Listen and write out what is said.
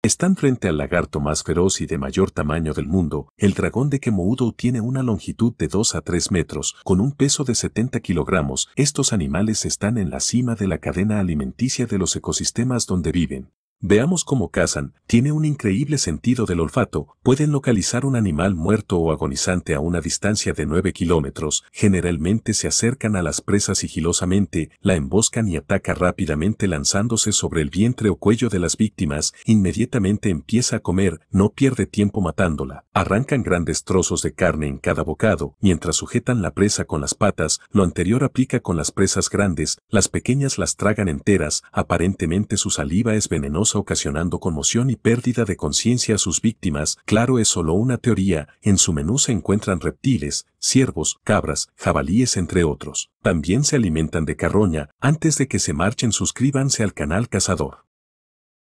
Están frente al lagarto más feroz y de mayor tamaño del mundo, el dragón de Kemoudo tiene una longitud de 2 a 3 metros, con un peso de 70 kilogramos, estos animales están en la cima de la cadena alimenticia de los ecosistemas donde viven. Veamos cómo cazan, tiene un increíble sentido del olfato, pueden localizar un animal muerto o agonizante a una distancia de 9 kilómetros, generalmente se acercan a las presas sigilosamente, la emboscan y ataca rápidamente lanzándose sobre el vientre o cuello de las víctimas, inmediatamente empieza a comer, no pierde tiempo matándola, arrancan grandes trozos de carne en cada bocado, mientras sujetan la presa con las patas, lo anterior aplica con las presas grandes, las pequeñas las tragan enteras, aparentemente su saliva es venenosa ocasionando conmoción y pérdida de conciencia a sus víctimas, claro es solo una teoría, en su menú se encuentran reptiles, ciervos, cabras, jabalíes entre otros. También se alimentan de carroña, antes de que se marchen suscríbanse al canal Cazador.